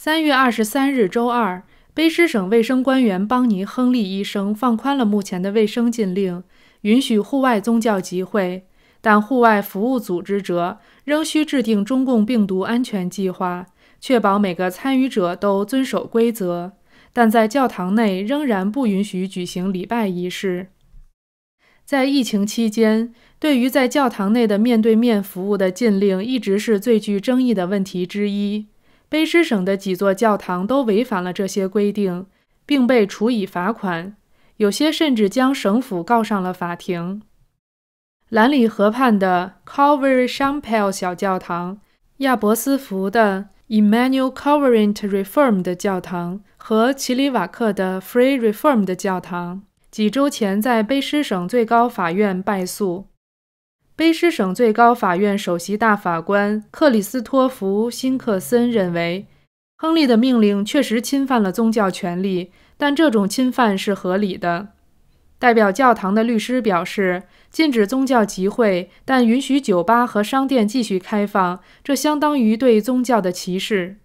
三月二十三日，周二，卑诗省卫生官员邦尼·亨利医生放宽了目前的卫生禁令，允许户外宗教集会，但户外服务组织者仍需制定中共病毒安全计划，确保每个参与者都遵守规则。但在教堂内仍然不允许举行礼拜仪式。在疫情期间，对于在教堂内的面对面服务的禁令一直是最具争议的问题之一。卑诗省的几座教堂都违反了这些规定，并被处以罚款，有些甚至将省府告上了法庭。兰里河畔的 c a v e r y Chapel m 小教堂、亚伯斯福的 Emmanuel Covenant Reformed 教堂和奇里瓦克的 Free Reformed 教堂，几周前在卑诗省最高法院败诉。卑诗省最高法院首席大法官克里斯托弗·辛克森认为，亨利的命令确实侵犯了宗教权利，但这种侵犯是合理的。代表教堂的律师表示，禁止宗教集会，但允许酒吧和商店继续开放，这相当于对宗教的歧视。